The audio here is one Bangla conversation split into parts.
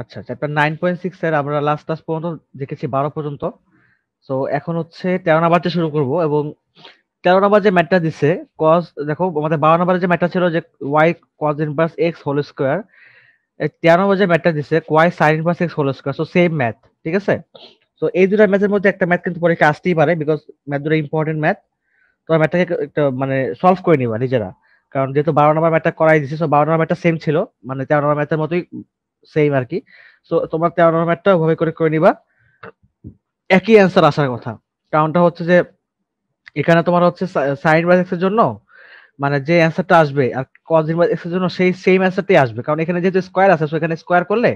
আচ্ছা চ্যাপ্টার নাইন পয়েন্ট সিক্স এর আমরা লাস্ট লাস্ট পর্যন্ত দেখেছি বারো পর্যন্ত সো এখন হচ্ছে তেরো নাম্বারটা শুরু করব এবং তেরো নাম্বার যে ম্যাটটা দিছে কজ দেখো আমাদের বারো নাম্বারের যে ম্যাটটা ছিল যে y cos inverse x whole square তেরো নম্বর যে ম্যাটটা দিছে y sine inverse x whole square so same math ঠিক আছে তো এই দুটা ম্যাথের মধ্যে একটা ম্যাথ কিন্তু পরীক্ষা আসতেই পারে বিকজ ম্যাথ দুটো ইম্পর্টেন্ট ম্যাথ তো ম্যাথটাকে একটা মানে সলভ করে নিবা নিজেরা কারণ যেহেতু বারো নাম্বার ম্যাথটা করাই দিছে সো বারো নাম্বার ম্যাথটা সেম ছিল মানে তেরো নম্বর ম্যাথের মতোই সেম আর কি সো তোমার তেরো নম্বরটা ওভাবে করে করে নিবা একই অ্যান্সার আসার কথা কারণটা হচ্ছে যে এখানে তোমার হচ্ছে সাইন বাই এক্সের জন্য মানে যে অ্যান্সারটা আসবে আর কজ এক্স এর জন্য সেই সেম অ্যান্সারটাই আসবে কারণ এখানে যেহেতু স্কোয়ার আছে সো এখানে স্কোয়ার করলে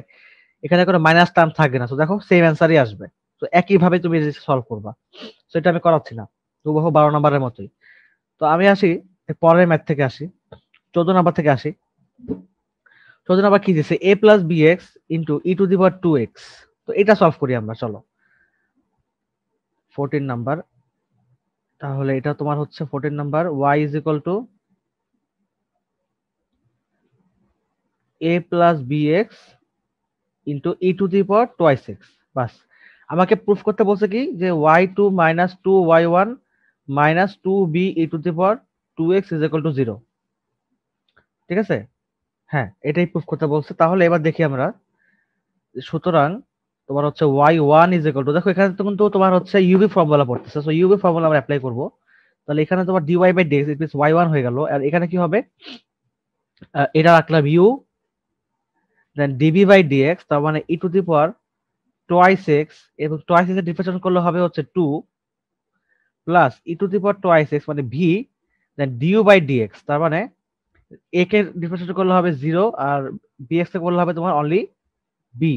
এখানে কোনো মাইনাস টার্ম থাকবে না সো দেখো সেম অ্যান্সারই আসবে তো একইভাবে তুমি সলভ করবা সো এটা আমি করাচ্ছি না হুবহু বারো নম্বরের মতোই তো আমি আসি পরের ম্যাথ থেকে আসি চোদ্দ নম্বর থেকে আসি চোদ্দ আবার কি দিছে a plus b x into e to the power two x তো এটা সলভ করি আমরা চলো ফোরটিন নাম্বার তাহলে এটা তোমার হচ্ছে fourteen number y is equal to a plus b x into e to the power twice x বাস আমাকে প্রুফ করতে বলছে কি যে y two minus two y one minus two b e to the power two x is equal to zero ঠিক আছে হ্যাঁ এটাই প্রুফ করতে বলছে তাহলে এবার দেখি আমরা সুতরাং তোমার হচ্ছে y one is equal to দেখো এখানে তো কিন্তু তোমার হচ্ছে ইউবি ফর্মুলা পড়তেছে সো ইউবি ফর্মুলা আমরা অ্যাপ্লাই করবো তাহলে এখানে তোমার dy by dx it means y one হয়ে গেল আর এখানে কি হবে এটা রাখলাম u then dv by dx তার মানে e to the power twice x এবং টোয়াইস এর ডিফারেশন করলে হবে হচ্ছে two plus e to the power twice x মানে v then du by dx তার মানে এ কে ডিফারেন্সিয়েট করলে হবে জিরো আর বি এক্স কে করলে হবে তোমার অনলি বি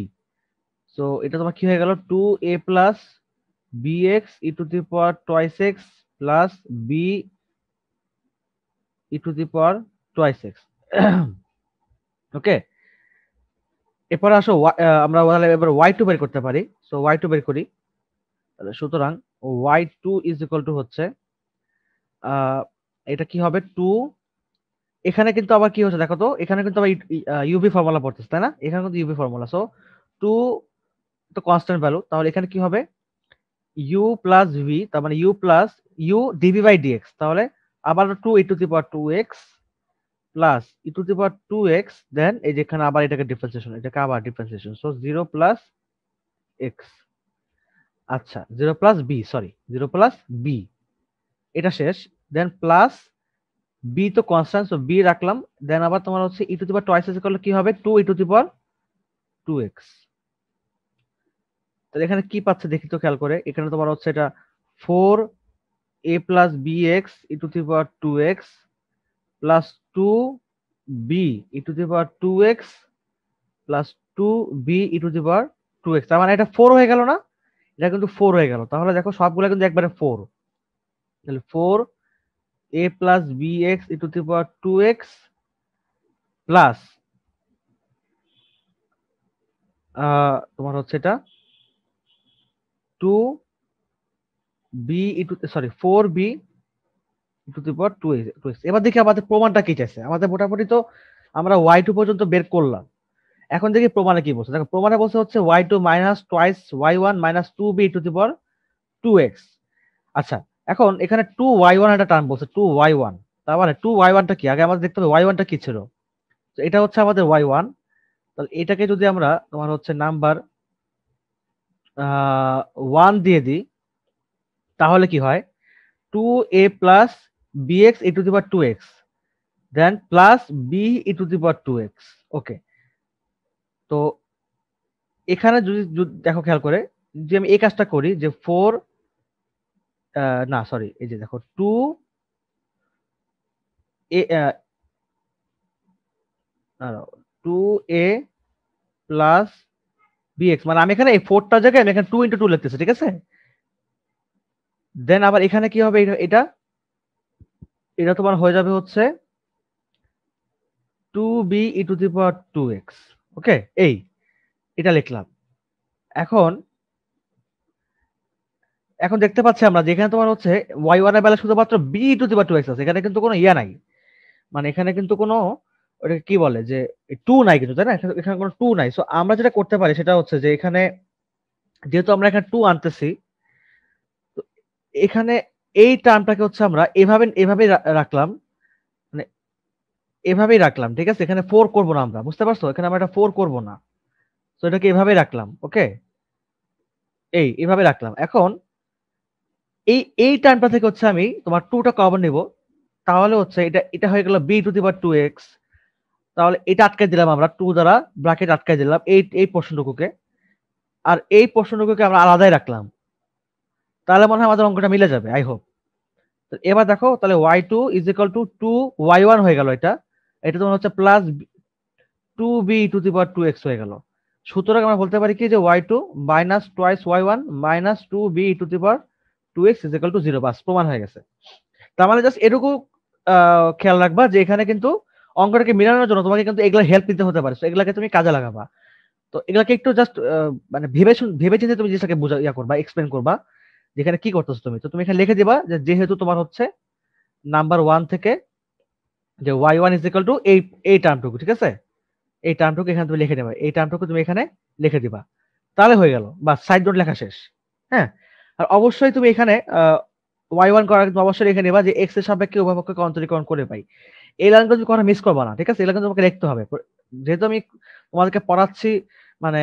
সো এটা তোমার কি হয়ে গেল two a plus b x e to the power twice x plus b e to the power twice x okay এরপর আসো আমরা এবার ওয়াই টু বের করতে পারি সো ওয়াই টু বের করি তাহলে সুতরাং y two is equal to হচ্ছে এটা কি হবে টু এখানে কিন্তু আবার কি হচ্ছে দেখো তো এখানে কিন্তু আবার ইউভি ফর্মুলা পড়তেছে তাই না এখানে কিন্তু ইউভি ফর্মুলা সো টু তো কনস্ট্যান্ট ভ্যালু তাহলে এখানে কি হবে ইউ প্লাস ভি তার মানে u plus u dv by dx তাহলে আবার two e to the power two x plus e to the power two x then এই যেখানে আবার এটাকে ডিফারেন্সিয়েশন এটাকে আবার differentiation so zero plus x আচ্ছা zero plus b sorry zero plus b এটা শেষ দেন প্লাস বি তো কনস্ট্যান্ট বি রাখলাম দেন আবার তোমার হচ্ছে ই টু দি এস করলে কি হবে two e to the power two x তাহলে এখানে কি পাচ্ছে দেখি তো খেয়াল করে এখানে তোমার হচ্ছে এটা four a plus b x e to the power two x plus two b e to the power two x plus two b e to the power two x তার মানে এটা ফোর হয়ে গেল না এটা কিন্তু ফোর হয়ে গেল তাহলে দেখো সবগুলো কিন্তু একবারে ফোর তাহলে four a plus bx e to the power 2x plus uh, তোমার হচ্ছে এটা two b e to sorry four b to the power two two x এবার দেখি আমাদের প্রমাণটা কি চাইছে আমাদের মোটামুটি তো আমরা ওয়াই টু পর্যন্ত বের করলাম এখন দেখি প্রমাণে কি বলছে দেখো প্রমাণে বলছে হচ্ছে y two minus twice y one minus two b to the power two x আচ্ছা এখন এখানে টু ওয়াই ওয়ান একটা টার্ম বলছে টু ওয়াই ওয়ান তার মানে টু ওয়াই ওয়ানটা কি আগে আমাদের দেখতে হবে ওয়াই ওয়ানটা কি ছিল তো এটা হচ্ছে আমাদের ওয়াই ওয়ান তাহলে এটাকে যদি আমরা তোমার হচ্ছে নাম্বার ওয়ান দিয়ে দিই তাহলে কি হয় two a plus b x e to the two x then plus b e to the two x okay তো এখানে যদি দেখো খেয়াল করে যদি আমি এই কাজটা করি যে ফোর না সরি এই যে দেখো two a two a plus bx মানে আমি এখানে এই ফোরটা জায়গায় আমি এখানে টু ইন্টু টু লিখতেছি ঠিক আছে দেন আবার এখানে কি হবে এটা এটা তোমার হয়ে যাবে হচ্ছে two b e to the power two x okay এই এটা লিখলাম এখন এখন দেখতে পাচ্ছি আমরা যেখানে তোমার হচ্ছে ওয়াই এর বেলা শুধুমাত্র b to the two x আছে এখানে কিন্তু কোনো ইয়া নাই মানে এখানে কিন্তু কোনো ওটাকে কি বলে যে টু নাই কিন্তু তাই না এখানে কোনো টু নাই সো আমরা যেটা করতে পারি সেটা হচ্ছে যে এখানে যেহেতু আমরা এখানে টু আনতেছি এখানে এই টার্মটাকে হচ্ছে আমরা এভাবে এভাবে রাখলাম মানে এভাবেই রাখলাম ঠিক আছে এখানে ফোর করবো না আমরা বুঝতে পারছো এখানে আমরা এটা ফোর করবো না তো এটাকে এভাবে রাখলাম ওকে এই এভাবে রাখলাম এখন এই এই টার্মটা থেকে হচ্ছে আমি তোমার টুটা কভার নেব তাহলে হচ্ছে এটা এটা হয়ে গেল b to the power two x তাহলে এটা আটকে দিলাম আমরা টু দ্বারা ব্র্যাকেট আটকে দিলাম এই এই প্রশ্নটুকুকে আর এই প্রশ্নটুকুকে আমরা আলাদাই রাখলাম তাহলে মনে হয় আমাদের অঙ্কটা মিলে যাবে আই হোপ তো এবার দেখো তাহলে y two is equal to two y one হয়ে গেল এটা এটা তোমার হচ্ছে plus two b to the power two x হয়ে গেল সুতরাং আমরা বলতে পারি কি যে y two minus twice y one minus two b to the power two x is to zero বাস প্রমাণ হয়ে গেছে তার মানে জাস্ট এটুকু খেয়াল রাখবা যে এখানে কিন্তু অঙ্কটাকে মিলানোর জন্য তোমাকে কিন্তু এগুলো হেল্প নিতে হতে পারে এগুলাকে তুমি কাজে লাগাবা তো এগুলাকে একটু জাস্ট মানে ভেবে ভেবে চিন্তে তুমি জিনিসটাকে বোঝা ইয়া করবা এক্সপ্লেন করবা যেখানে কি করতেছো তুমি তো তুমি এখানে লিখে দিবা যে যেহেতু তোমার হচ্ছে নাম্বার ওয়ান থেকে যে y one is equal to এই এই টার্মটুকু ঠিক আছে এই টার্মটুকু এখানে তুমি লিখে নেবা এই টার্মটুকু তুমি এখানে লিখে দিবা তাহলে হয়ে গেল বা সাইড নোট লেখা শেষ হ্যাঁ আর অবশ্যই তুমি এখানে ওয়াই ওয়ান করার কিন্তু অবশ্যই রেখে নেবা যে এক্স এর সাপেক্ষে উভয় অন্তরীকরণ করে পাই এই লাইনগুলো তুমি কখনো মিস করবা না ঠিক আছে এই লাইনগুলো তোমাকে লিখতে হবে যেহেতু আমি তোমাদেরকে পড়াচ্ছি মানে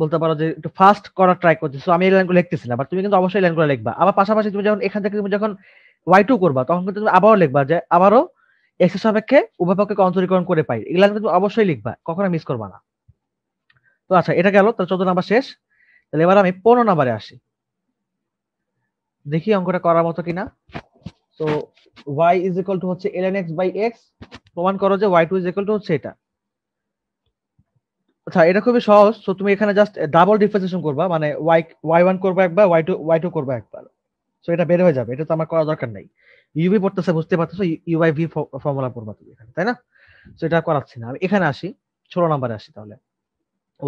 বলতে পারো যে একটু ফাস্ট করার ট্রাই করছি সো আমি এই লাইনগুলো লিখতেছিলাম বাট তুমি কিন্তু অবশ্যই লাইনগুলো লিখবা আবার পাশাপাশি তুমি যখন এখান থেকে তুমি যখন ওয়াই টু করবা তখন কিন্তু তুমি আবারও লিখবা যে আবারও এক্স এর সাপেক্ষে উভয়পক্ষকে অন্তরীকরণ করে পাই এই লাইনগুলো তুমি অবশ্যই লিখবা কখনো মিস করবা না তো আচ্ছা এটা গেল তাহলে চোদ্দ নাম্বার শেষ তাহলে এবার আমি পনেরো নাম্বারে আসি দেখি অঙ্কটা করার মতো কিনা তো y ইজ ইকুয়াল টু হচ্ছে ln x বাই x প্রমাণ করো যে y2 ইজ ইকুয়াল টু হচ্ছে এটা আচ্ছা এটা খুবই সহজ তো তুমি এখানে জাস্ট ডাবল ডিফারেন্সিয়েশন করবা মানে y y1 করবে একবার y2 y2 করবে একবার সো এটা বের হয়ে যাবে এটা তো আমার করা দরকার নাই ইউভি পড়তেছে বুঝতে পারতেছো ইউআই ভি ফর্মুলা পড়বা তুমি এখানে তাই না সো এটা করাচ্ছি না আমি এখানে আসি ষোলো নম্বরে আসি তাহলে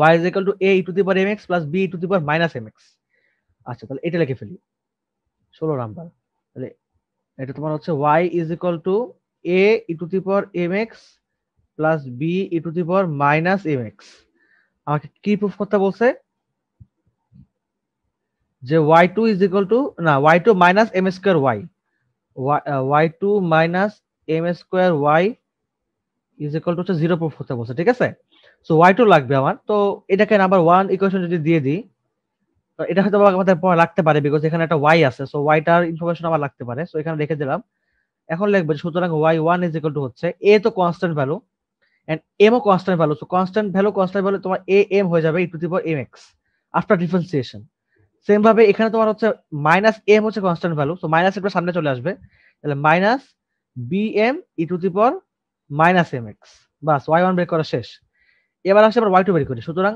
y is equal to a to the power mx plus b to the power minus mx আচ্ছা তাহলে এটা লিখে ফেলি ষোলো নাম্বার তাহলে এটা তোমার হচ্ছে y is equal to a e to the power m x plus b e to the power minus m x আমাকে কি প্রুফ করতে বলছে যে y two is equal to না y two minus m square y y two minus m square y is equal to হচ্ছে জিরো প্রুফ করতে বলছে ঠিক আছে সো ওয়াই টু লাগবে আমার তো এটাকে নাম্বার ওয়ান ইকুয়েশন যদি দিয়ে দিই এটা হয়তো আমাদের পরে লাগতে পারে বিকজ এখানে একটা ওয়াই আছে সো ওয়াইটার ইনফরমেশন আমার লাগতে পারে সো এখানে রেখে দিলাম এখন যে সুতরাং y one is equal to হচ্ছে এ তো কনস্ট্যান্ট ভ্যালু এন্ড এম ও constant value so constant value constant value তোমার এ এম হয়ে যাবে e to the power m x after differentiation same ভাবে এখানে তোমার হচ্ছে মাইনাস এম হচ্ছে কনস্ট্যান্ট ভ্যালু সো মাইনাস এটা সামনে চলে আসবে তাহলে minus b m e to the power minus m x বাস ওয়াই ওয়ান বের করা শেষ এবার আসে আবার ওয়াই টু বের করি সুতরাং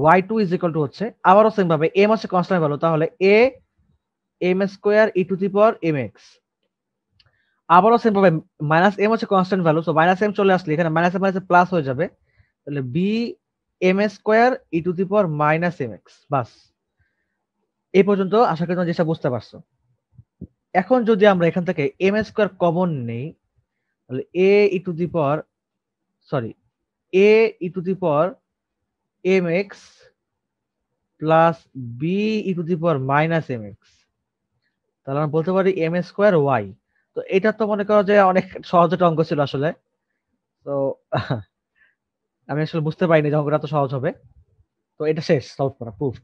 y two is equal to হচ্ছে আবারও সেম ভাবে এম আছে কনস্ট্যান্ট ভ্যালু তাহলে a m square e to the power m x আবারও সেম ভাবে মাইনাস এম আছে constant value so minus m চলে আসলে এখানে মাইনাস এম মাইনাস প্লাস হয়ে যাবে তাহলে b m square e to the power minus m x বাস এই পর্যন্ত আশা করি তোমরা যেটা বুঝতে পারছো এখন যদি আমরা এখান থেকে এম স্কোয়ার কমন নেই তাহলে a e to the power sorry a e to the power m x plus b e to the power minus m x তাহলে আমরা বলতে পারি এম স্কোয়ার ওয়াই তো এটা তো মনে করো যে অনেক সহজ একটা অঙ্ক ছিল আসলে তো আমি আসলে বুঝতে পারিনি যে অঙ্কটা তো সহজ হবে তো এটা শেষ সলভ করা প্রুফ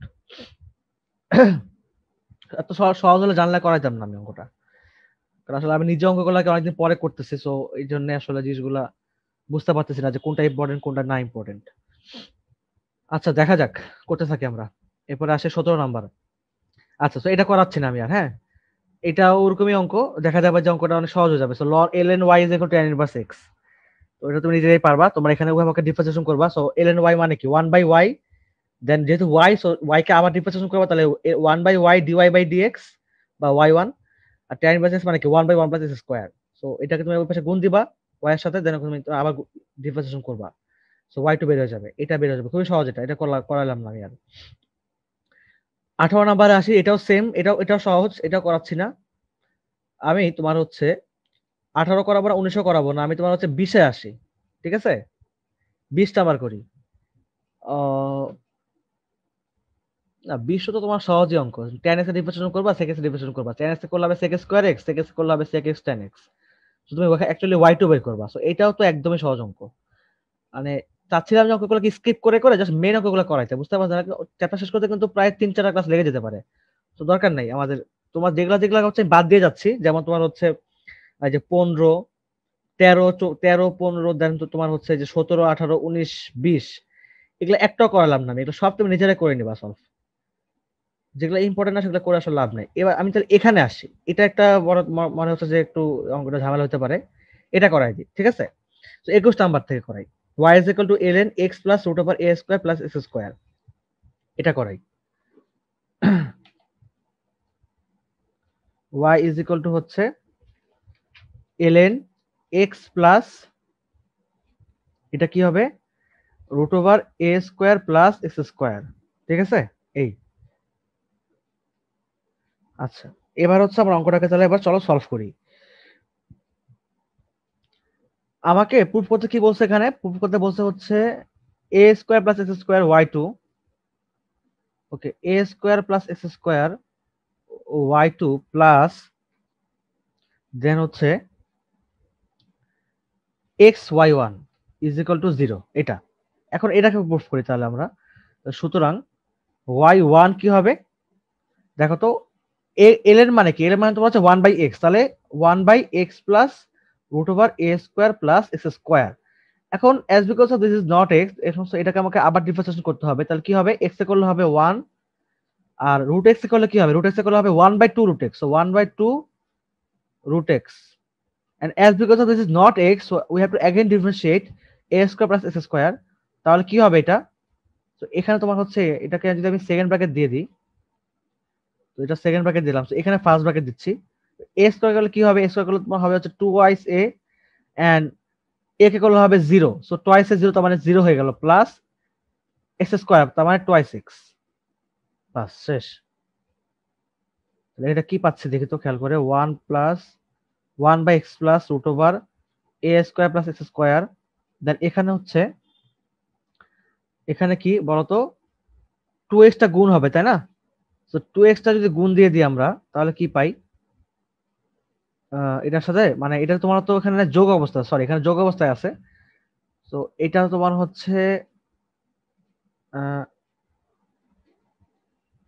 এত সহজ হলে জানলে করাইতাম না আমি অঙ্কটা কারণ আসলে আমি নিজে অঙ্কগুলোকে অনেকদিন পরে করতেছি সো এই জন্য আসলে জিনিসগুলা বুঝতে পারতেছি না যে কোনটা ইম্পর্টেন্ট কোনটা না ইম্পর্টেন্ট আচ্ছা দেখা যাক করতে থাকি আমরা এরপরে আসে সতেরো নাম্বার আচ্ছা তো এটা করাচ্ছি না আমি আর হ্যাঁ এটা ওরকমই অঙ্ক দেখা যাবে যে অঙ্কটা অনেক সহজ হয়ে যাবে so l n y is equal to n inverse x তো এটা তুমি নিজেরাই পারবা তোমরা এখানে ওভাবে ডিফারেন্সিয়েশন করবা সো এল এন ওয়াই মানে কি ওয়ান বাই ওয়াই দেন যেহেতু ওয়াই সো ওয়াই কে আবার ডিফারেন্সিয়েশন করবা তাহলে one by y d y by d x বা ওয়াই ওয়ান আর টেন ইনভার্স এক্স মানে কি one by one plus x square so এটাকে তুমি ওই পাশে গুণ দিবা ওয়াই এর সাথে দেন তুমি আবার ডিফারেন্সিয়েশন করবা সো ওয়াই টু বের হয়ে যাবে এটা বের হয়ে যাবে খুবই সহজ এটা এটা করালাম না আমি আর আঠারো নাম্বারে আসি এটাও সেম এটাও এটাও সহজ এটাও করাচ্ছি না আমি তোমার হচ্ছে আঠারো করাবো না উনিশও করাবো না আমি তোমার হচ্ছে বিশে আসি ঠিক আছে বিশটা আবার করি না বিশ তো তোমার সহজই অঙ্ক টেন এক্স ডিফারেন্সিয়েশন করবা সেক এক্স ডিফারেন্সিয়েশন করবা টেন এক্স করলে হবে sec x square x sec x করলে হবে সেক এক্স টেন এক্স তুমি অ্যাকচুয়ালি ওয়াই টু বের করবা সো এটাও তো একদমই সহজ অঙ্ক মানে চাচ্ছিলাম যে অঙ্কগুলো স্কিপ করে করে জাস্ট মেন অঙ্কগুলো করাইতে বুঝতে পারছো চ্যাপ্টার শেষ করতে কিন্তু প্রায় তিন চারটা ক্লাস লেগে যেতে পারে তো দরকার নাই আমাদের তোমার যেগুলো যেগুলো হচ্ছে বাদ দিয়ে যাচ্ছি যেমন তোমার হচ্ছে যে পনেরো তেরো তেরো পনেরো দেন তো তোমার হচ্ছে যে সতেরো আঠারো উনিশ বিশ এগুলো একটাও করালাম না এগুলো সব তুমি নিজেরাই করে নিবা সলভ যেগুলো ইম্পর্টেন্ট না সেগুলো করে আসলে লাভ নাই এবার আমি তাহলে এখানে আসি এটা একটা বড় মনে হচ্ছে যে একটু অঙ্কটা ঝামেলা হতে পারে এটা করাই দিই ঠিক আছে তো একুশ নাম্বার থেকে করাই y is equal to l n x plus root over a square plus s square এটা করাই ওয়াই ইজ ইকাল টু হচ্ছে এল এন এক্স প্লাস এটা কি হবে root over a square plus x square ঠিক আছে এই আচ্ছা এবার হচ্ছে আমরা অঙ্কটাকে তাহলে এবার চলো সলভ করি আমাকে প্রুফ করতে কি বলছে এখানে প্রুফ করতে বলছে হচ্ছে a square plus x square y two okay a square plus x square y two plus then হচ্ছে x y one is equal to zero এটা এখন এটাকে প্রুফ করি তাহলে আমরা সুতরাং ওয়াই ওয়ান কি হবে দেখো তো এল এর মানে কি এল এর মানে তোমার হচ্ছে ওয়ান বাই এক্স তাহলে one by x plus root over a square plus x square এখন s because of this is not x এটাকে আমাকে আবার ডিফারেন্সিয়েশন করতে হবে তাহলে কি হবে এক্স এ করলে হবে ওয়ান আর রুট এক্স এ করলে কি হবে রুট এক্স এ করলে হবে one by two root x one by two root x. And as because of this is not x, so we have to again differentiate a square plus x square. তাহলে কি হবে এটা তো এখানে তোমার হচ্ছে এটাকে যদি আমি সেকেন্ড ব্র্যাকেট দিয়ে দিই তো এটা সেকেন্ড ব্র্যাকেট দিলাম তো এখানে ফার্স্ট ব্র্যাকেট দিচ্ছি এ স্কোয়ার করলে কি হবে এ স্কোয়ার করলে তোমার হবে হচ্ছে twice a and a কে করলে হবে zero so twice a zero তার মানে জিরো হয়ে গেল প্লাস এক্স স্কোয়ার তার মানে টোয়াইস এক্স বাস শেষ এটা কি পাচ্ছে দেখি তো খেয়াল করে one plus one by x plus root over a square plus x square then এখানে হচ্ছে এখানে কি বলতো টু এক্সটা গুণ হবে তাই না তো টু এক্সটা যদি গুণ দিয়ে দিই আমরা তাহলে কি পাই এটার সাথে মানে এটা তোমার তো এখানে যোগ অবস্থা সরি এখানে যোগ অবস্থায় আছে তো এটা তোমার হচ্ছে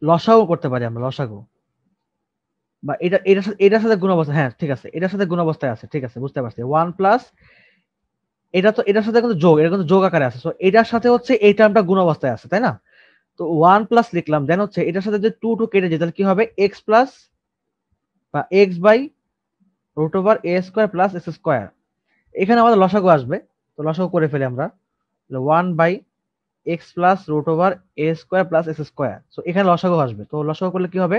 লসাও করতে পারি আমরা লসাগু বা এটা এটার সাথে এটার সাথে গুণ অবস্থা হ্যাঁ ঠিক আছে এটার সাথে গুণ অবস্থায় আছে ঠিক আছে বুঝতে পারছি ওয়ান প্লাস এটা তো এটার সাথে কিন্তু যোগ এটা কিন্তু যোগ আকারে আছে তো এটার সাথে হচ্ছে এই টার্মটা গুণ অবস্থায় আছে তাই না তো ওয়ান প্লাস লিখলাম দেন হচ্ছে এটার সাথে যদি টু টু কেটে যায় তাহলে কি হবে এক্স প্লাস বা x by root over a square plus s square এখানে আমাদের লসাগু আসবে তো লসাগু করে ফেলি আমরা one by x plus root over a square plus s square so এখানে লসাগু আসবে তো লসাগু করলে কি হবে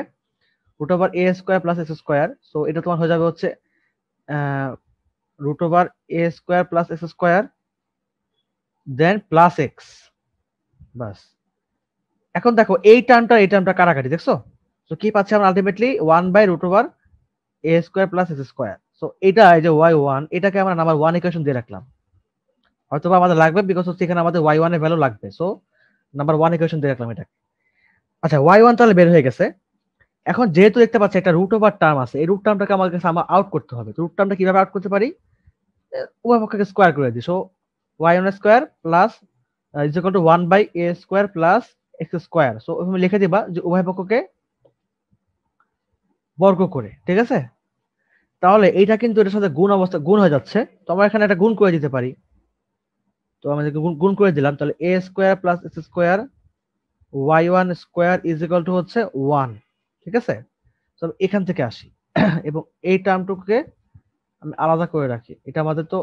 root over a square plus s square so এটা তোমার হয়ে যাবে হচ্ছে root over a square plus s square then plus x বাস এখন দেখো এই টার্মটা এই টার্মটা কারাকাটি দেখছো তো কি পাচ্ছি আমরা ultimately one by root over a square plus x square so এটা যে ওয়াই ওয়ান এটাকে আমরা নাম্বার ওয়ান ইকুয়েশন দিয়ে রাখলাম হয়তো আমাদের লাগবে বিকজ হচ্ছে এখানে আমাদের ওয়াই ওয়ান এর ভ্যালু লাগবে সো নাম্বার ওয়ান ইকুয়েশন দিয়ে রাখলাম এটাকে আচ্ছা ওয়াই ওয়ান তাহলে বের হয়ে গেছে এখন যেহেতু দেখতে পাচ্ছি একটা রুট ওভার টার্ম আছে এই রুট টার্মটাকে আমার কাছে আমার আউট করতে হবে রুট টার্মটা কিভাবে আউট করতে পারি উভয় পক্ষকে স্কোয়ার করে দিই so y one square plus is equal to one by a square plus x square so লিখে দিবা যে উভয় পক্ষকে বর্গ করে ঠিক আছে তাহলে এইটা কিন্তু এটার সাথে গুণ অবস্থা গুণ হয়ে যাচ্ছে তো আমরা এখানে একটা গুণ করে দিতে পারি তো আমাদেরকে গুণ করে দিলাম তাহলে a square plus s square y one square is equal to হচ্ছে ওয়ান ঠিক আছে তো এখান থেকে আসি এবং এই টার্মটুকুকে আমি আলাদা করে রাখি এটা আমাদের তো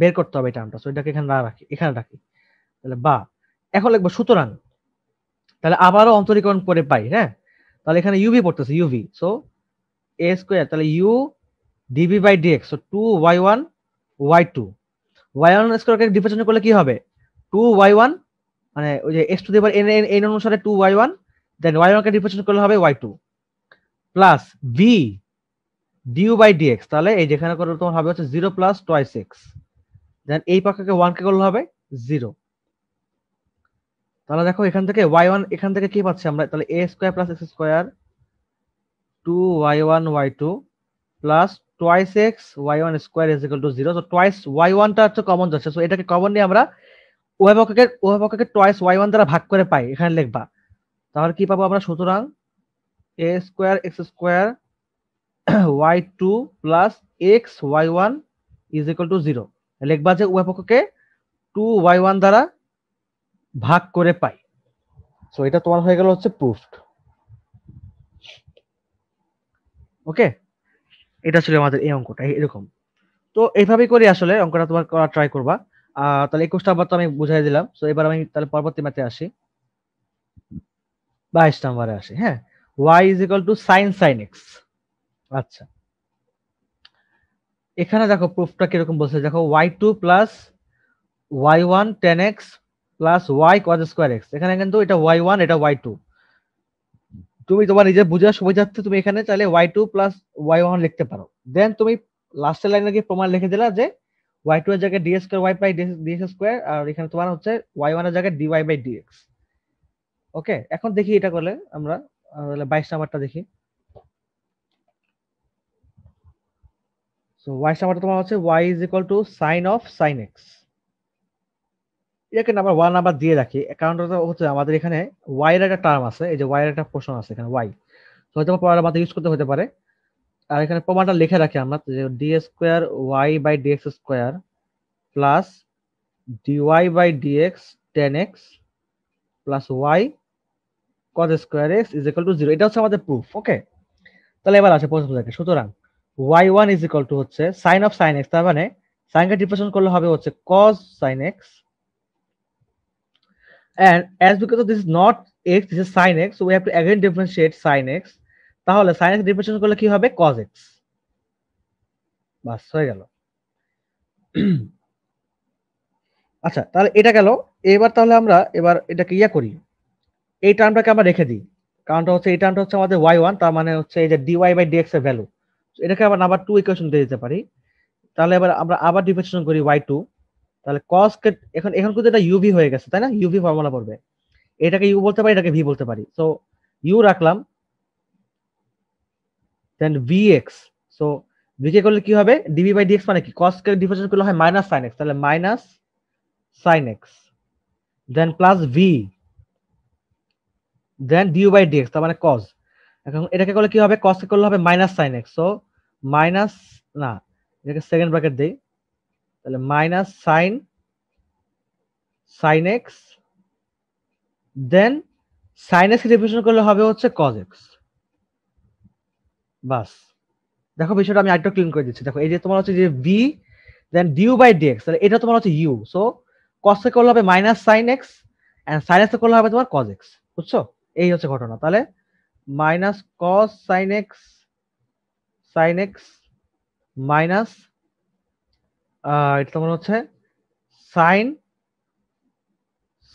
বের করতে হবে এই টার্মটা সো এটাকে এখানে না রাখি এখানে রাখি তাহলে বা এখন লিখবো সুতরাং তাহলে আবারও অন্তরীকরণ করে পাই হ্যাঁ তাহলে এখানে ইউভি পড়তেছে ইউভি সো এ স্কোয়ার তাহলে u db by dx so two y one y two y one স্কোয়ারকে ডিফারেশন করলে কি হবে টু ওয়াই ওয়ান মানে ওই যে x to the n n n অনুসারে two y one then y ওয়ানকে ডিফারেশন করলে হবে y two plus v du by dx তাহলে এই যেখানে করলে তোমার হবে হচ্ছে zero plus twice x then এই পাখাকে ওয়ানকে করলে হবে জিরো তাহলে দেখো এখান থেকে ওয়াই ওয়ান এখান থেকে কি পাচ্ছি আমরা তাহলে a square plus x square y two plus twice x y one square is equal to zero so twice y ওয়ানটা হচ্ছে কমন যাচ্ছে সো এটাকে কমন নিয়ে আমরা উভয়পক্ষকে উভয়পক্ষকে টয়েস ওয়াই ওয়ান দ্বারা ভাগ করে পাই এখানে লিখবা তাহলে কি পাবো আমরা সুতরাং a square x square y two plus x y one is equal to zero লিখবা যে উভয়পক্ষকে টু ওয়াই ওয়ান দ্বারা ভাগ করে পাই সো এটা তোমার হয়ে গেল হচ্ছে প্রুফ ওকে এটা ছিল আমাদের এই অঙ্কটা এরকম তো এইভাবে করে আসলে অঙ্কটা তোমার করা ট্রাই করবা তাহলে একুশটা আবার তো আমি বুঝাই দিলাম তো এবার আমি তাহলে পরবর্তী ম্যাথে আসি বাইশ নাম্বারে আসি হ্যাঁ y is equal to sine sine x আচ্ছা এখানে দেখো প্রুফটা কিরকম বলছে দেখো y two plus y one tan x plus y cos square x এখানে কিন্তু এটা ওয়াই ওয়ান এটা ওয়াই টু তুমি তোমার নিজের বুঝার সুবিধার্থে তুমি এখানে চাইলে y two plus y one লিখতে পারো দেন তুমি লাস্টের লাইনে গিয়ে প্রমাণ লিখে দিলা যে ওয়াই টু এর জায়গায় d square y by ds square আর এখানে তোমার হচ্ছে ওয়াই ওয়ান এর জায়গায় d y by dx okay এখন দেখি এটা করলে আমরা তাহলে বাইশ নাম্বারটা দেখি সো ওয়াই নাম্বারটা তোমার হচ্ছে y is equal to sine of sine x এটাকে নাম্বার ওয়ান নাম্বার দিয়ে রাখি কারণ হচ্ছে আমাদের এখানে ওয়াইয়ের একটা টার্ম আছে এই যে ওয়াইয়ের একটা পোর্শন আছে এখানে ওয়াই তো হয়তো পড়ার মাথায় ইউজ করতে হতে পারে আর এখানে প্রমাণটা লিখে রাখি আমরা যে d square y by dx square plus dy by dx tan x plus y cos square x is equal to zero এটা হচ্ছে আমাদের প্রুফ ওকে তাহলে এবার আছে প্রশ্ন থাকে সুতরাং y one is equal to হচ্ছে সাইন অফ সাইন এক্স তার মানে সাইনকে ডিপ্রেশন করলে হবে হচ্ছে cos sine x And as because of this is not x, this is sin x, so we have to again differentiate sin x. তাহলে sin x ডিফারেন্সিয়েশন করলে কি হবে cos x বাস হয়ে গেল আচ্ছা তাহলে এটা গেল এবার তাহলে আমরা এবার এটাকে ইয়া করি এই টার্মটাকে আমরা রেখে দিই কারণটা হচ্ছে এই টার্মটা হচ্ছে আমাদের ওয়াই ওয়ান তার মানে হচ্ছে এই যে ডিওয়াই বাই ডিএক্স এর ভ্যালু এটাকে আবার নাম্বার টু ইকুয়েশন দিয়ে দিতে পারি তাহলে এবার আমরা আবার ডিফারেন্সিয়েশন করি ওয়াই টু তাহলে cos কে এখন এখন কিন্তু এটা ইউভি হয়ে গেছে তাই না ইউভি ফর্মুলা পড়বে এটাকে ইউ বলতে পারি এটাকে ভি বলতে পারি সো ইউ রাখলাম দেন ভি এক্স সো ভিকে করলে কি হবে ডিভি বাই ডিএক্স মানে কি কস কে ডিফারেন্স করলে হয় মাইনাস সাইন এক্স তাহলে minus sine x then plus v then du by dx তার মানে কস এখন এটাকে করলে কি হবে কস কে করলে হবে minus sine x so minus না এটাকে সেকেন্ড ব্র্যাকেট দেই তাহলে minus sine sine x then sine x represent করলে হবে হচ্ছে কজ এক্স বাস দেখো বিষয়টা আমি আরেকটা ক্লিন করে দিচ্ছি দেখো এই যে তোমার হচ্ছে যে v then du by x তাহলে এটা তোমার হচ্ছে ইউ সো কসে করলে হবে minus sine x and sine এক্সে করলে হবে তোমার কজ এক্স বুঝছো এই হচ্ছে ঘটনা তাহলে minus cos sine x sine x minus এটা তোমার হচ্ছে সাইন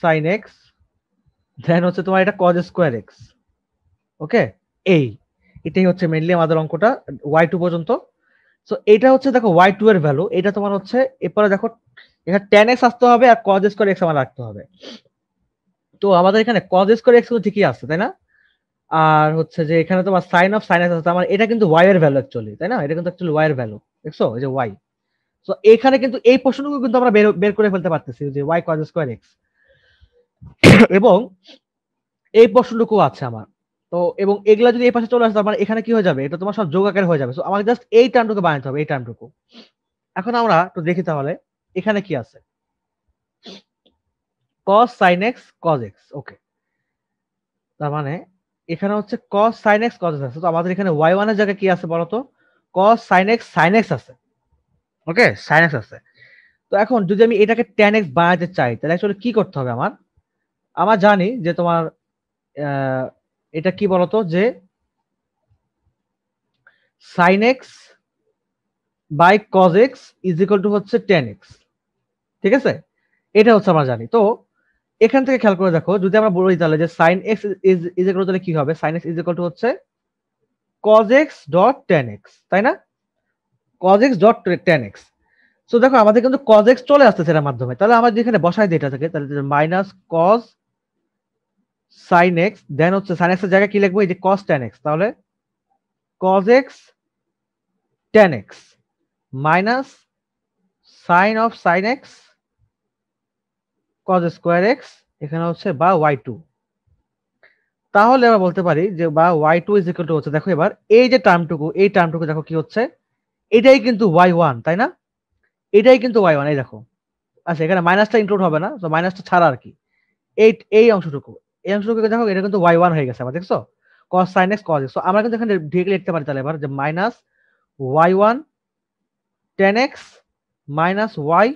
সাইন এক্স দেন হচ্ছে তোমার এটা কজ স্কোয়ার এক্স ওকে এই এটাই হচ্ছে মেনলি আমাদের অঙ্কটা ওয়াই টু পর্যন্ত সো এটা হচ্ছে দেখো ওয়াই টু এর ভ্যালু এটা তোমার হচ্ছে এরপরে দেখো এখানে টেন এক্স আসতে হবে আর কজ স্কোয়ার এক্স আমার রাখতে হবে তো আমাদের এখানে কজ স্কোয়ার এক্স কিন্তু ঠিকই আসছে তাই না আর হচ্ছে যে এখানে তোমার সাইন অফ সাইন এক্স আসতে আমার এটা কিন্তু ওয়াই এর ভ্যালু অ্যাকচুয়ালি তাই না এটা কিন্তু অ্যাকচুয়ালি ওয়াই এর ভ্যালু দেখছো এই যে ওয়াই সো এখানে কিন্তু এই প্রশ্নগুলো কিন্তু আমরা বের করে ফেলতে পারতেছি যে ওয়াই কজ স্কোয়ার এক্স এবং এই প্রশ্নটুকু আছে আমার তো এবং এগুলা যদি এই পাশে চলে আসে আমার মানে এখানে কি হয়ে যাবে এটা তোমার সব যোগ আকারে হয়ে যাবে সো আমাকে জাস্ট এই টার্মটুকু বানাতে হবে এই টার্মটুকু এখন আমরা তো দেখি তাহলে এখানে কি আছে cos sin x cos x ওকে তার মানে এখানে হচ্ছে cos sin x cos x আছে তো আমাদের এখানে y1 এর জায়গায় কি আছে বলো তো cos sin x sin x আছে ওকে সাইন এক্স আছে তো এখন যদি আমি এটাকে টেন এক্স বানাতে চাই তাহলে অ্যাকচুয়ালি কি করতে হবে আমার আমার জানি যে তোমার এটা কি বলতো যে sine x by cos x is equal to হচ্ছে টেন এক্স ঠিক আছে এটা হচ্ছে আমরা জানি তো এখান থেকে খেয়াল করে দেখো যদি আমরা বলি তাহলে যে sine x is is equal কি হবে sine x is equal to হচ্ছে cos x dot tan x তাই না কজেক্স ডট dot এক্স তো সো দেখো আমাদের কিন্তু কজেক্স চলে আসতেছে এর মাধ্যমে তাহলে আমার যেখানে বসাই দিই এটা থেকে তাহলে minus cos sine x then হচ্ছে সাইন এক্স এর জায়গায় কি লিখবো এই যে কজ টেন এক্স তাহলে cos x tan x minus sine of sine x cos square x এখানে হচ্ছে বা ওয়াই টু তাহলে আমরা বলতে পারি যে বা টু ইজ ইকুয়াল টু হচ্ছে দেখো এবার এই যে টার্মটুকু এই টার্মটুকু দেখো কি হচ্ছে এটাই কিন্তু ওয়াই ওয়ান তাই না এটাই কিন্তু ওয়াই ওয়ান এই দেখো আচ্ছা এখানে মাইনাসটা ইনক্লুড হবে না তো মাইনাসটা ছাড়া আর কি এই এই অংশটুকু এই অংশটুকু দেখো এটা কিন্তু ওয়াই ওয়ান হয়ে গেছে আমার দেখছো cos sine x cos x আমরা কিন্তু এখানে ডিরেক্টলি লিখতে পারি তাহলে এবার যে minus y one tan x minus y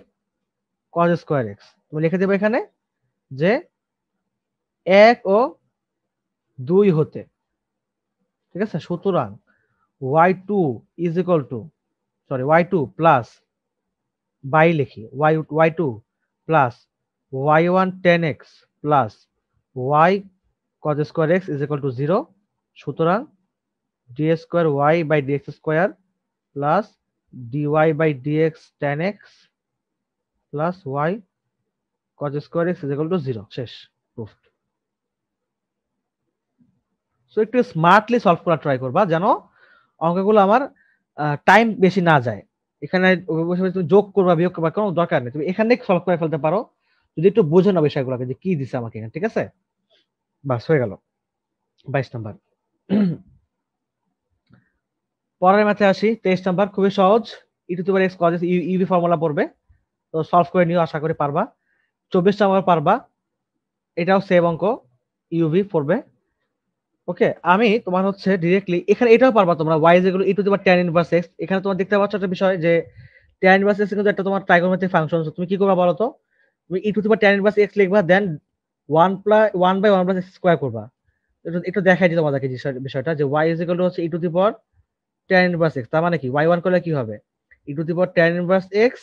cos square x তুমি লিখে দেবে এখানে যে এক ও দুই হতে ঠিক আছে সুতরাং y two is equal to sorry y two plus by লিখি y y two plus y one tan x plus y cos square x is equal to zero সুতরাং d square y by dx square plus dy by dx tan x plus y cos square x is equal to zero শেষ প্রুফ সো একটু স্মার্টলি সলভ করা ট্রাই করবা যেন অঙ্কগুলো আমার টাইম বেশি না যায় এখানে তুমি যোগ করবা বিয়োগ করবা কোনো দরকার নেই তুমি এখানে সলভ করে ফেলতে পারো যদি একটু বোঝো না বিষয়গুলোকে যে কি দিছে আমাকে এখানে ঠিক আছে বাস হয়ে গেল বাইশ নাম্বার পরের ম্যাথে আসি তেইশ নাম্বার খুবই সহজ ইটু তোমার এক্স কজেস ইউবি ফর্মুলা পড়বে তো সলভ করে নিও আশা করি পারবা চব্বিশ নাম্বার পারবা এটাও সেম অঙ্ক ইউবি পড়বে ওকে আমি তোমার হচ্ছে ডিরেক্টলি এখানে এটাও পারবা তোমরা ওয়াই যেগুলো e to the power inverse x এখানে তোমরা দেখতে পাচ্ছ একটা বিষয় যে tan ইনভার্স x কিন্তু একটা তোমার ট্রাইগোনোমেট্রিক ফাংশন তুমি কি করবা বলো তো তুমি e to the power tan inverse x লিখবা then 1 plus 1 by 1 plus x square করবা একটু দেখাই দিই তোমাদেরকে বিষয়টা যে y হচ্ছে e to the power tan inverse x তার মানে কি y1 করলে কি হবে e to the power tan inverse x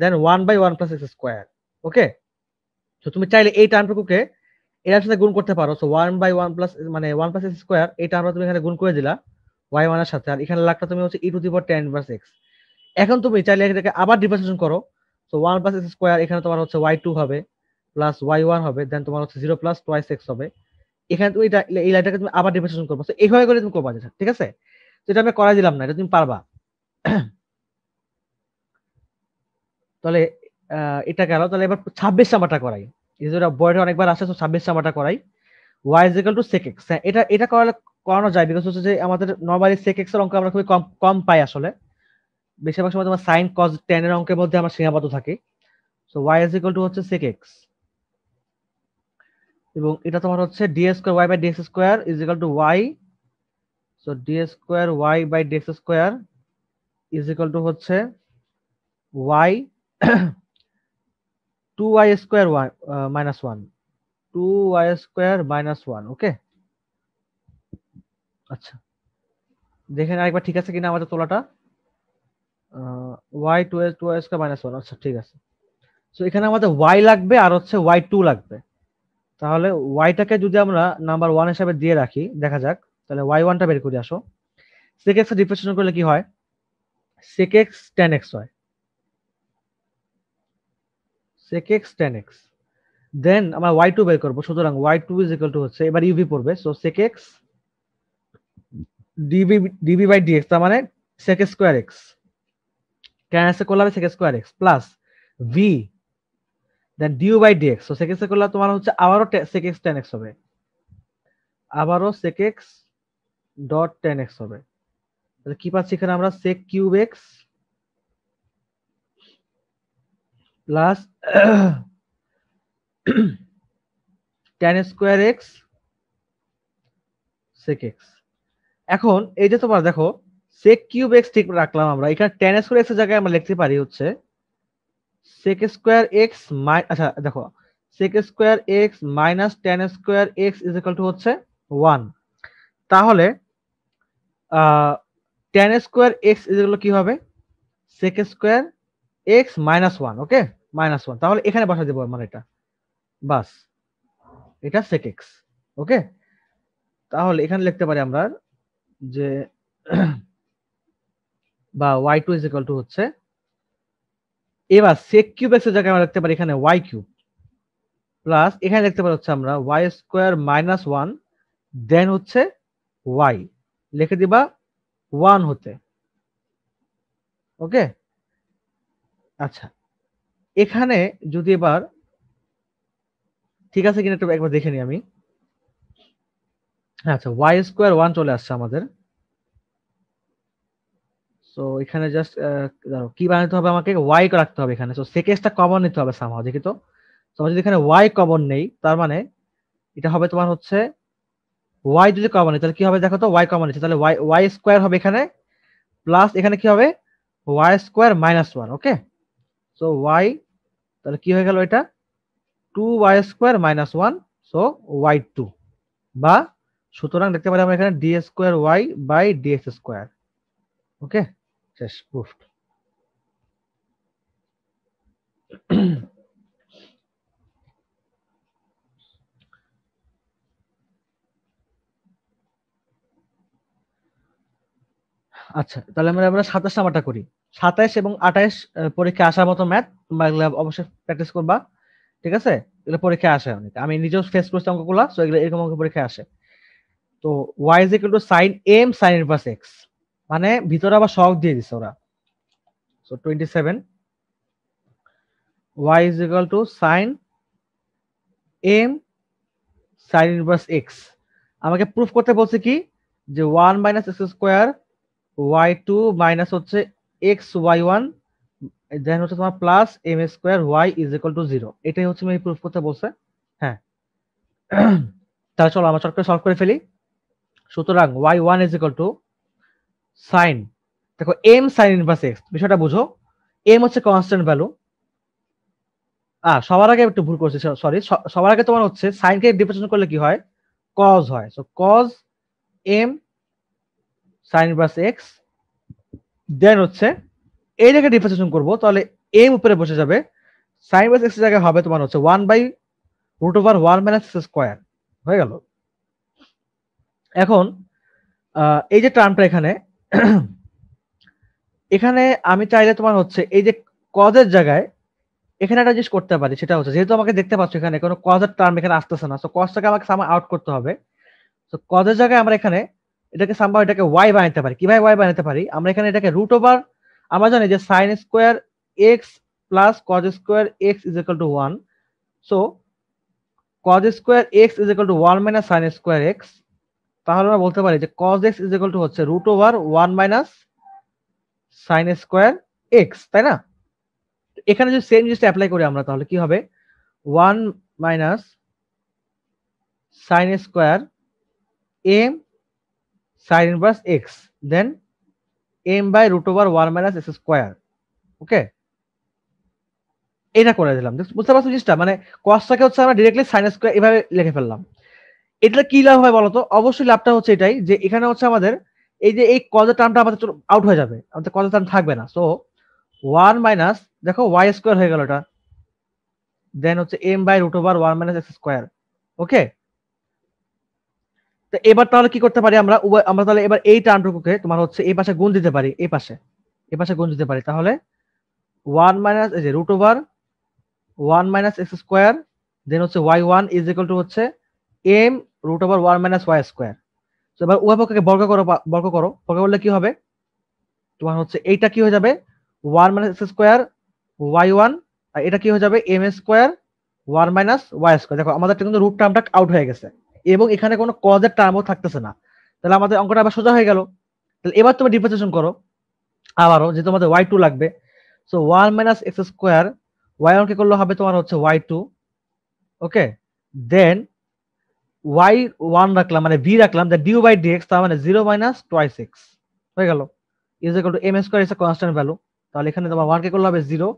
then 1 by 1 plus x square okay তো তুমি চাইলে এই টার্মটুকুকে এটার সাথে গুণ করতে পারো so one by one plus মানে ওয়ান প্লাস এক্স স্কোয়ার এটা আমরা তুমি এখানে গুণ করে দিলা ওয়াই ওয়ান এর সাথে আর এখানে লাগটা তুমি হচ্ছে e to the power tan plus x এখন তুমি চাইলে এটাকে আবার ডিফারেন্সিয়েশন করো so one plus x square এখানে তোমার হচ্ছে ওয়াই টু হবে প্লাস ওয়াই ওয়ান হবে দেন তোমার হচ্ছে জিরো প্লাস টোয়াইস এক্স হবে এখানে তুমি এটা এই লাইনটাকে তুমি আবার ডিফারেন্সিয়েশন করবো এইভাবে করে তুমি করবা যেটা ঠিক আছে তো এটা আমি করাই দিলাম না এটা তুমি পারবা তাহলে এটা গেল তাহলে এবার ছাব্বিশ নাম্বারটা করাই ইজ এর বয়টা অনেকবার আসে তো সাব্বিশ জামাটা করাই y is equal to sec x হ্যাঁ এটা এটা করালে করানো যায় বিকজ হচ্ছে যে আমাদের নর্মালি সেক এক্স এর অঙ্ক আমরা খুবই কম কম পাই আসলে বেশিরভাগ সময় তোমার সাইন কজ টেন এর অঙ্কের মধ্যে আমরা সীমাবদ্ধ থাকি so y is equal to হচ্ছে সেক এক্স এবং এটা তোমার হচ্ছে d square y by dx square is equal to y so d square y by dx square is equal to হচ্ছে y two y square one minus one two y square minus one okay আচ্ছা দেখেন আরেকবার ঠিক আছে কিনা আমাদের তোলাটা y two is two y square minus one আচ্ছা ঠিক আছে সো এখানে আমাদের ওয়াই লাগবে আর হচ্ছে ওয়াই টু লাগবে তাহলে ওয়াইটাকে যদি আমরা নাম্বার ওয়ান হিসাবে দিয়ে রাখি দেখা যাক তাহলে ওয়াই ওয়ানটা বের করে আসো সেক এক্স ডিফারেন্সিয়েশন করলে কি হয় সেক এক্স টেন এক্স হয় sec x tan x then আমরা y2 বের করব সুতরাং y2 ইজ ইকুয়াল টু হচ্ছে এবার uv পড়বে so sec x dv dv by dx তার মানে sec square x tan x করলে হবে sec square x plus v then du by dx so sec x করলে তোমার হচ্ছে আবারও sec x tan x হবে আবারও sec x dot tan x হবে তাহলে কি পাচ্ছি এখানে আমরা sec cube x plus tan square x sec x এখন এই যে তোমার দেখো সেক কিউব এক্স ঠিক রাখলাম আমরা এখানে টেন স্কোয়ার এক্সের জায়গায় আমরা লিখতে পারি হচ্ছে সেক স্কোয়ার এক্স মাই আচ্ছা দেখো sec square x minus tan square x is equal to হচ্ছে ওয়ান তাহলে টেন স্কোয়ার এক্স ইজ এগুলো কি হবে sec square x minus one okay minus one তাহলে এখানে বসা দেবো আমার এটা বাস এটা সেক এক্স ওকে তাহলে এখানে লিখতে পারি আমরা যে বা y two is equal to হচ্ছে এবার সেক কিউব এক্সের জায়গায় আমরা লিখতে পারি এখানে ওয়াই কিউব প্লাস এখানে লিখতে পারি হচ্ছে আমরা y square minus one then হচ্ছে ওয়াই লিখে দিবা ওয়ান হতে ওকে আচ্ছা এখানে যদি এবার ঠিক আছে কিনা একটু একবার দেখে নিই আমি আচ্ছা ওয়াই স্কোয়ার ওয়ান চলে আসছে আমাদের সো এখানে জাস্ট ধরো কি বানাতে হবে আমাকে ওয়াই রাখতে হবে এখানে সো সেকেসটা কমন নিতে হবে সামাও দেখি তো তোমার যদি এখানে ওয়াই কমন নেই তার মানে এটা হবে তোমার হচ্ছে ওয়াই যদি কমন নেই তাহলে কি হবে দেখো তো ওয়াই কমন নিচ্ছে তাহলে ওয়াই ওয়াই স্কোয়ার হবে এখানে প্লাস এখানে কি হবে y square minus one okay so y তাহলে কি হয়ে গেল এটা two y square minus one so y two বা সুতরাং দেখতে পারি আমরা এখানে d square y by dx square okay শেষ প্রুফ আচ্ছা তাহলে আমরা আমরা সাতাশ নাম্বারটা করি সাতাইশ এবং আঠাইশ পরীক্ষা আসার মতো ম্যাথ তোমরা এগুলো অবশ্যই প্র্যাকটিস করবা ঠিক আছে এগুলো পরীক্ষায় আসে অনেক আমি নিজেও ফেস করছি অঙ্কগুলো সো এগুলো এরকম অঙ্ক পরীক্ষা আসে তো y is equal to sine m sine inverse x মানে ভিতরে আবার শখ দিয়ে দিছে ওরা so twenty seven y is equal to sine m sine inverse x আমাকে প্রুফ করতে বলছে কি যে one minus x square y two minus হচ্ছে এক্স ওয়াই ওয়ান দেন হচ্ছে তোমার plus m square y is equal to zero এটাই হচ্ছে আমি প্রুফ করতে বলছে হ্যাঁ তাহলে চলো আমরা চটকে সলভ করে ফেলি সুতরাং y one is equal to sine দেখো এম সাইন ইনভার্স এক্স বিষয়টা বুঝো এম হচ্ছে কনস্ট্যান্ট ভ্যালু আর সবার আগে একটু ভুল করছি সরি সবার আগে তোমার হচ্ছে সাইনকে ডিপ্রেশন করলে কি হয় কজ হয় so cos m sine inverse x then হচ্ছে এই জায়গায় ডিফারেন্সিয়েশন করবো তাহলে এম উপরে বসে যাবে সাইন বাই এক্স জায়গায় হবে তোমার হচ্ছে one by root over one minus x square হয়ে গেল এখন এই যে টার্মটা এখানে এখানে আমি চাইলে তোমার হচ্ছে এই যে কজের জায়গায় এখানে একটা জিনিস করতে পারি সেটা হচ্ছে যেহেতু আমাকে দেখতে পাচ্ছ এখানে কোনো কজের টার্ম এখানে আসতেছে না সো কজটাকে আমাকে সাম আউট করতে হবে তো কজের জায়গায় আমরা এখানে এটাকে সাম্বা এটাকে ওয়াই বানাতে পারি কিভাবে ওয়াই বানাতে পারি আমরা এখানে এটাকে রুট ওভার আমরা জানি যে sine square x plus cos square x is equal to one so cos square x is equal to one minus sine square x তাহলে আমরা বলতে পারি যে cos x is equal to হচ্ছে root over one minus sine square x তাই না এখানে যদি সেম জিনিসটা অ্যাপ্লাই করি আমরা তাহলে কি হবে one minus sine square m sine inverse x then m by root over 1 minus x square okay এটা করে দিলাম বুঝতে পারছো জিনিসটা মানে কসটাকে হচ্ছে আমরা ডিরেক্টলি সাইন স্কোয়ার এভাবে লিখে ফেললাম এটা কি লাভ হয় বলতো অবশ্যই লাভটা হচ্ছে এটাই যে এখানে হচ্ছে আমাদের এই যে এই কজের টার্মটা আমাদের আউট হয়ে যাবে আমাদের কজের টার্ম থাকবে না সো ওয়ান মাইনাস দেখো ওয়াই স্কোয়ার হয়ে গেল এটা দেন হচ্ছে m by root over one minus x square okay তো এবার তাহলে কি করতে পারি আমরা আমরা তাহলে এবার এই টার্মটুকুকে তোমার হচ্ছে এই পাশে গুণ দিতে পারি এই পাশে এই পাশে গুণ দিতে পারি তাহলে ওয়ান মাইনাস এই যে root over one minus x square then হচ্ছে y one is equal to হচ্ছে m root over one minus y square তো এবার উভয় পক্ষকে বর্গ করো বর্গ করো বর্গ করলে কি হবে তোমার হচ্ছে এইটা কি হয়ে যাবে one minus x square y one আর এটা কি হয়ে যাবে m square one minus y square দেখো আমাদের কিন্তু রুট টার্মটা আউট হয়ে গেছে এবং এখানে কোনো কজের টার্মও থাকতেছে না তাহলে আমাদের অঙ্কটা আবার সোজা হয়ে গেল তাহলে এবার তুমি ডিফারেন্সিয়েশন করো আবারও যে তোমাদের ওয়াই টু লাগবে so one minus x square y one কে করলে হবে তোমার হচ্ছে y two okay then y one রাখলাম মানে ভি রাখলাম দেন ডিউ বাই এক্স তার মানে জিরো মাইনাস টোয়াইস এক্স হয়ে গেল is equal to m square is constant value তাহলে এখানে তোমার ওয়ান কে করলে হবে জিরো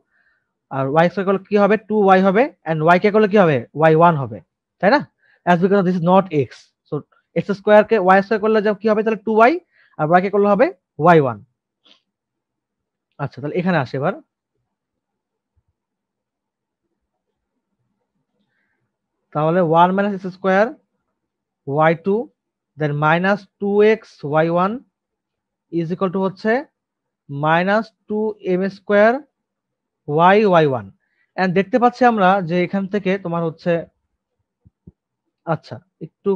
আর ওয়াই স্কোয়ার করলে কি হবে টু ওয়াই হবে অ্যান্ড কে করলে কি হবে ওয়াই ওয়ান হবে তাই না as because this is not x so x square কে ওয়াই স্কোয়ার করলে কি হবে তাহলে টু ওয়াই আর ওয়াই কে করলে হবে ওয়াই ওয়ান আচ্ছা তাহলে এখানে আসে এবার তাহলে one minus x square y two then minus two x y one is equal to হচ্ছে minus two m square y y one and দেখতে পাচ্ছি আমরা যে এখান থেকে তোমার হচ্ছে আচ্ছা একটু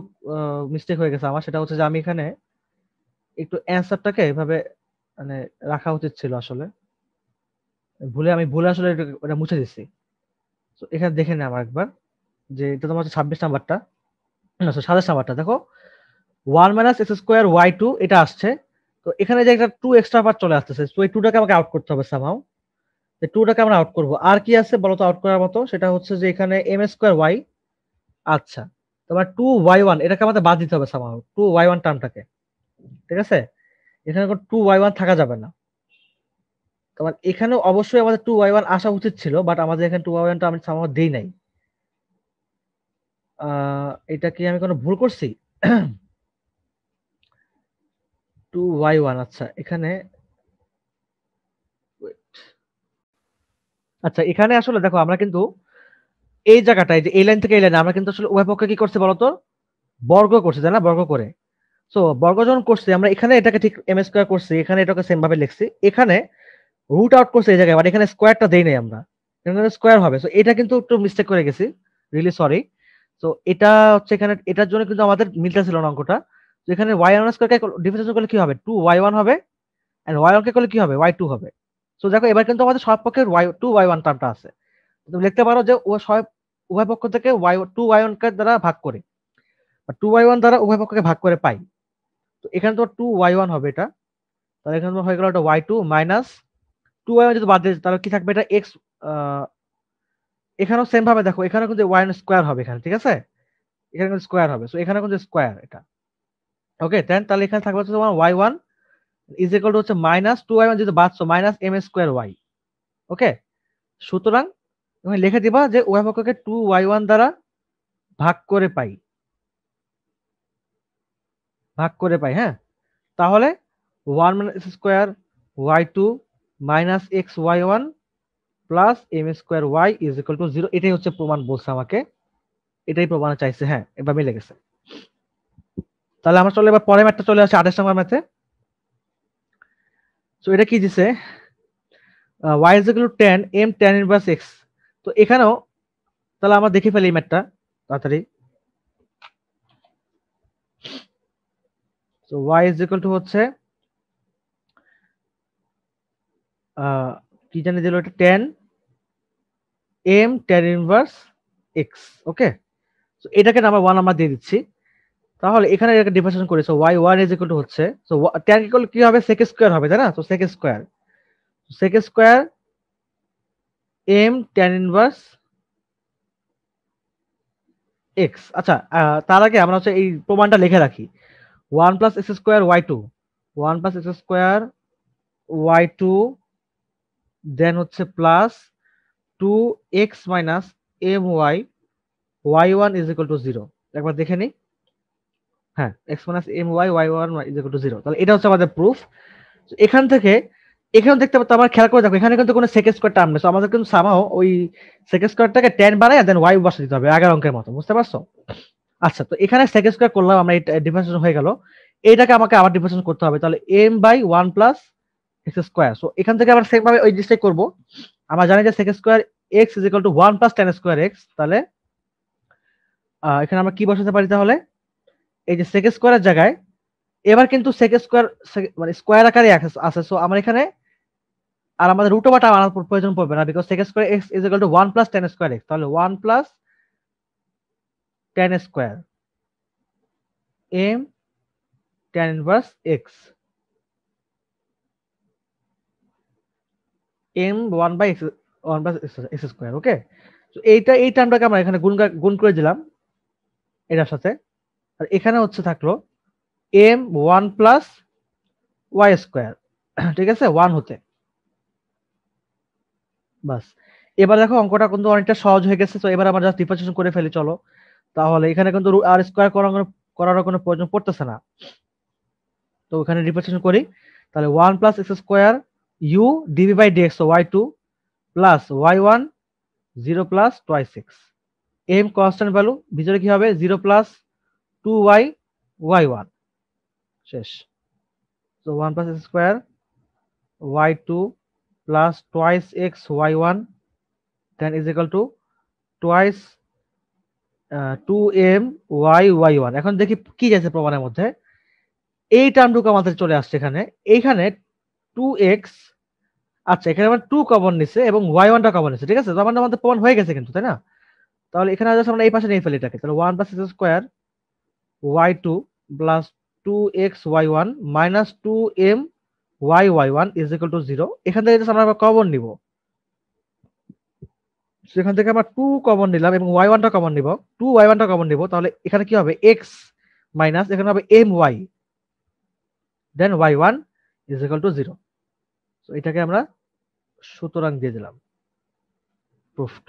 মিস্টেক হয়ে গেছে আমার সেটা হচ্ছে যে আমি এখানে একটু অ্যান্সারটাকে এভাবে মানে রাখা উচিত ছিল আসলে ভুলে আমি ভুলে আসলে এটা মুছে দিছি তো এখানে দেখে নেয় আমার একবার যে এটা তোমার হচ্ছে ছাব্বিশ নাম্বারটা সাতাশ নাম্বারটা দেখো one minus x square y two এটা আসছে তো এখানে যে একটা টু এক্সট্রা পার্ট চলে আসতেছে তো এই টুটাকে আমাকে আউট করতে হবে সামাও তো টুটাকে আমরা আউট করব আর কি আছে বলতো আউট করার মতো সেটা হচ্ছে যে এখানে এম স্কোয়ার ওয়াই আচ্ছা তোমার টু ওয়াই ওয়ান এটাকে আমাদের বাদ দিতে হবে সামাহ টু ওয়াই ওয়ান টার্মটাকে ঠিক আছে এখানে টু ওয়াই ওয়ান থাকা যাবে না তোমার এখানে অবশ্যই আমাদের টু ওয়াই ওয়ান আসা উচিত ছিল বাট আমাদের এখানে টু ওয়াই ওয়ানটা আমি সামাহ দিই নাই এটা কি আমি কোনো ভুল করছি টু ওয়াই ওয়ান আচ্ছা এখানে আচ্ছা এখানে আসলে দেখো আমরা কিন্তু এই জায়গাটায় যে এই লাইন থেকে এই লাইনে আমরা কিন্তু আসলে উভয় পক্ষে কি করছে বলতো বর্গ করছে তাই না বর্গ করে সো বর্গ যখন করছে আমরা এখানে এটাকে ঠিক এম স্কোয়ার করছি এখানে এটাকে সেম ভাবে লিখছি এখানে রুট আউট করছে এই জায়গায় বাট এখানে স্কোয়ারটা দেই নাই আমরা এখানে স্কোয়ার হবে সো এটা কিন্তু একটু মিস্টেক করে গেছি রিলি সরি তো এটা হচ্ছে এখানে এটার জন্য কিন্তু আমাদের মিলটা ছিল না অঙ্কটা তো এখানে ওয়াই ওয়ান স্কোয়ারকে ডিফারেন্সিয়েশন করলে কি হবে টু ওয়াই ওয়ান হবে অ্যান্ড ওয়াই ওয়ানকে করলে কি হবে ওয়াই টু হবে সো দেখো এবার কিন্তু আমাদের সব পক্ষের ওয়াই টু ওয়াই ওয়ান টার্মটা আছে তুমি লিখতে পারো যে ও সব উভয় পক্ষ থেকে ওয়াই টু ওয়াই ওয়ানকে দ্বারা ভাগ করে টু ওয়াই ওয়ান দ্বারা উভয় পক্ষকে ভাগ করে পাই তো এখানে তোমার টু ওয়াই ওয়ান হবে এটা তাহলে এখানে তোমার হয়ে গেল y two minus two y one যদি বাদ দিয়ে তাহলে কি থাকবে এটা এক্স এখানেও সেম ভাবে দেখো এখানে কিন্তু ওয়াই স্কোয়ার হবে এখানে ঠিক আছে এখানে কিন্তু স্কোয়ার হবে সো এখানে কিন্তু স্কোয়ার এটা ওকে দেন তাহলে এখানে থাকবে হচ্ছে তোমার y one is equal to হচ্ছে মাইনাস টু ওয়াই ওয়ান যদি বাদছো minus m s square y okay সুতরাং তুমি লিখে দিবা যে ওয়াই পক্ষকে টু ওয়াই ওয়ান দ্বারা ভাগ করে পাই ভাগ করে পাই হ্যাঁ তাহলে one minus square y two minus x y one plus m square y is equal to zero এটাই হচ্ছে প্রমাণ বলছে আমাকে এটাই প্রমাণ চাইছে হ্যাঁ এবার মিলে গেছে তাহলে আমরা চলে এবার পরের ম্যাথটা চলে আসছে আঠাশ নম্বর ম্যাথে সো এটা কি দিছে y is equal to tan m tan inverse x তো এখানেও তাহলে আমরা দেখে ফেলি ম্যাটটা তাড়াতাড়ি তো ওয়াই ইজ ইকুয়াল টু হচ্ছে কি জানি দিল এটা tan m tan inverse x okay তো এটাকে নাম্বার ওয়ান আমরা দিয়ে দিচ্ছি তাহলে এখানে এটাকে ডিফারেশন করেছে y one is equal to হচ্ছে সো টেন ইকুয়াল কি হবে সেকেন্ড স্কোয়ার হবে তাই না তো second square second square m tan inverse x আচ্ছা তার আগে আমরা হচ্ছে এই প্রমাণটা লিখে রাখি one plus x square y two one plus x square y two then হচ্ছে plus two x minus m y y one is equal to zero একবার দেখে নিই হ্যাঁ x minus m y y one is equal to zero তাহলে এটা হচ্ছে আমাদের প্রুফ এখান থেকে এখানেও দেখতে পাবো আমার খেয়াল করে দেখো এখানে কিন্তু কোনো সেকেন্ড স্কোয়ার টার্ম নেই আমাদের কিন্তু সামাও ওই সেকেন্ড স্কোয়ারটাকে টেন বানায় দেন ওয়াই বসে দিতে হবে এগারো অঙ্কের মতো বুঝতে পারছো আচ্ছা তো এখানে সেকেন্ড স্কোয়ার করলাম আমরা ডিফারেন্সিয়েশন হয়ে গেল এইটাকে আমাকে আবার ডিফারেন্সিয়েশন করতে হবে তাহলে m by one plus x square so এখান থেকে আমরা সেমভাবে ভাবে ওই জিনিসটাই করবো আমরা জানি যে second square x is equal to one plus tan square x তাহলে এখানে আমরা কি বসাতে পারি তাহলে এই যে সেকেন্ড স্কোয়ারের জায়গায় এবার কিন্তু সেকেন্ড স্কোয়ার মানে স্কোয়ার আকারে আছে সো আমরা এখানে আর আমাদের রুট বাটা আনার প্রয়োজন পড়বে না because second square x is equal to one plus tan square x তাহলে one plus tan square m tan inverse x m one by x one plus x square okay তো এইটা এই টার্মটাকে আমরা এখানে গুণ গুণ করে দিলাম এটার সাথে আর এখানে হচ্ছে থাকলো m one plus y square ঠিক আছে ওয়ান হতে বাস এবার দেখো অঙ্কটা কিন্তু অনেকটা সহজ হয়ে গেছে তো এবার আমরা জাস্ট ডিফারেন্সিয়েশন করে ফেলি চলো তাহলে এখানে কিন্তু আর স্কোয়ার করার করার কোনো প্রয়োজন পড়তেছে না তো ওখানে ডিফারেন্সিয়েশন করি তাহলে one plus x square u dv by dx y two plus y one zero plus two y six m constant value ভিতরে কি হবে zero plus two y y one শেষ তো one plus x square y two plus twice x y1 then is equal to twice two m y y one এখন দেখি কি যাচ্ছে প্রমাণের মধ্যে এই টার্মটুকু আমাদের চলে আসছে এখানে এইখানে টু এক্স আচ্ছা এখানে আমার টু কমন নিছে এবং ওয়াই ওয়ানটা কমন নিছে ঠিক আছে তো আমাদের আমাদের প্রমাণ হয়ে গেছে কিন্তু তাই না তাহলে এখানে আসলে আমরা এই পাশে নিয়ে ফেলি এটাকে তাহলে one plus x square y two plus two x y one minus two m y y one is equal to zero এখান থেকে আমরা কমন নিব এখান থেকে আমরা টু কমন নিলাম এবং ওয়াই ওয়ানটা কমন নিব টু ওয়াই ওয়ানটা কমন নিব তাহলে এখানে কি হবে এক্স মাইনাস এখানে হবে m y then y one is equal to zero এটাকে আমরা সুতরাং দিয়ে দিলাম প্রুফড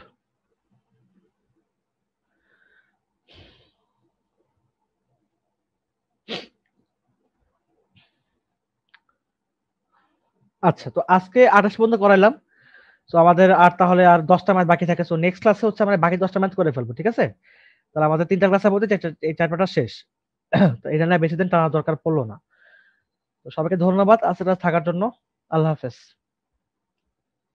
আচ্ছা তো আজকে আঠাশ পর্যন্ত করাইলাম তো আমাদের আর তাহলে আর দশটা ম্যাচ বাকি থাকে তো নেক্সট ক্লাসে হচ্ছে আমরা বাকি দশটা ম্যাচ করে ফেলবো ঠিক আছে তাহলে আমাদের তিনটা ক্লাসের মধ্যে এই চ্যাপ্টারটা শেষ তো এটা নিয়ে বেশি দিন টানা দরকার পড়লো না তো সবাইকে ধন্যবাদ আজকে থাকার জন্য আল্লাহ হাফেজ